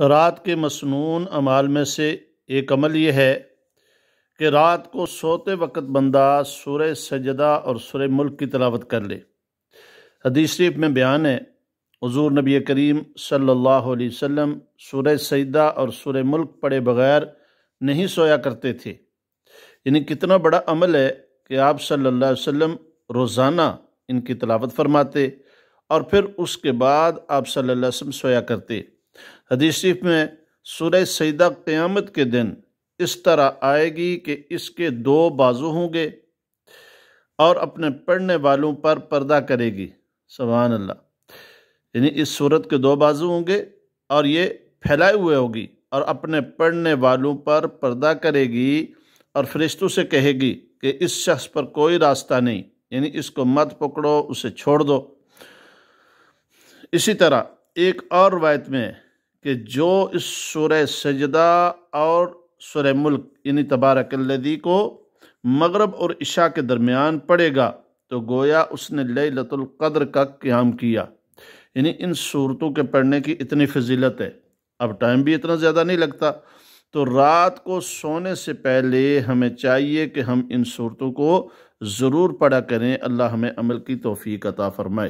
रात के मसनून अमाल में से एक अमल यह है कि रात को सोते वक़्त बंदा सुर सजदा और सुर मुल्क की तलावत कर ले हदीस शरीफ में बयान है हजूर नबी करीम सल्लल्लाहु अलैहि वसल्लम सजदा और सुर मुल्क पढ़े बग़ैर नहीं सोया करते थे इन्हें कितना बड़ा अमल है कि आप सल्लल्लाहु अलैहि वसल्लम रोज़ाना इनकी तलावत फरमाते और फिर उसके बाद आप सल्लल्लाहु अलैहि वसल्लम सोया करते हदीसीफ में सूर्य सईदा क़्यामत के दिन इस तरह आएगी कि इसके दो बाजू होंगे और अपने पढ़ने वालों पर पर्दा करेगी सबहान अल्लाह यानी इस सूरत के दो बाजू होंगे और ये फैलाए हुए होगी और अपने पढ़ने वालों पर पर्दा करेगी और फरिश्तों से कहेगी कि इस शख्स पर कोई रास्ता नहीं यानी इसको मत पकड़ो उसे छोड़ दो इसी तरह एक और रवायत में कि जो इस शुर सजदा और सुर मुल्क यानी लदी को मगरब और इशा के दरमियान पड़ेगा तो गोया उसने लतुल्क़द्र का क्याम किया यानी इन सूरतों के पढ़ने की इतनी फजीलत है अब टाइम भी इतना ज़्यादा नहीं लगता तो रात को सोने से पहले हमें चाहिए कि हम इन सूरतों को ज़रूर पढ़ा करें अल्लाह हमें अमल की तोफ़ी का फ़रमाए